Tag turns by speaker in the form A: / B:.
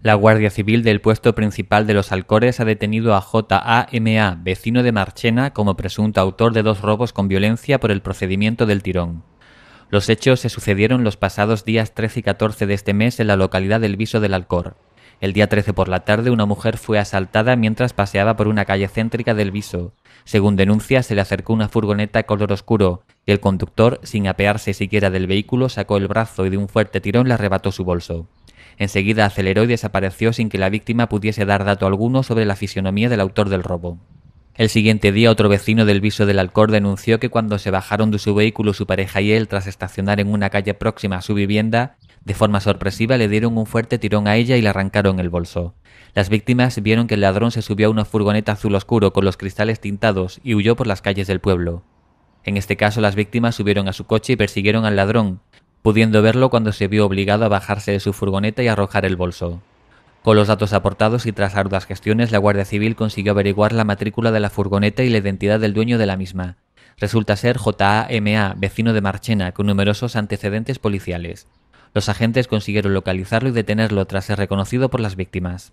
A: La Guardia Civil del puesto principal de los Alcores ha detenido a J.A.M.A., vecino de Marchena, como presunto autor de dos robos con violencia por el procedimiento del tirón. Los hechos se sucedieron los pasados días 13 y 14 de este mes en la localidad del Viso del Alcor. El día 13 por la tarde una mujer fue asaltada mientras paseaba por una calle céntrica del Viso. Según denuncia, se le acercó una furgoneta color oscuro y el conductor, sin apearse siquiera del vehículo, sacó el brazo y de un fuerte tirón le arrebató su bolso. Enseguida aceleró y desapareció sin que la víctima pudiese dar dato alguno sobre la fisionomía del autor del robo. El siguiente día otro vecino del viso del Alcor denunció que cuando se bajaron de su vehículo su pareja y él tras estacionar en una calle próxima a su vivienda, de forma sorpresiva le dieron un fuerte tirón a ella y le arrancaron el bolso. Las víctimas vieron que el ladrón se subió a una furgoneta azul oscuro con los cristales tintados y huyó por las calles del pueblo. En este caso las víctimas subieron a su coche y persiguieron al ladrón, pudiendo verlo cuando se vio obligado a bajarse de su furgoneta y arrojar el bolso. Con los datos aportados y tras arduas gestiones, la Guardia Civil consiguió averiguar la matrícula de la furgoneta y la identidad del dueño de la misma. Resulta ser JAMA, vecino de Marchena, con numerosos antecedentes policiales. Los agentes consiguieron localizarlo y detenerlo tras ser reconocido por las víctimas.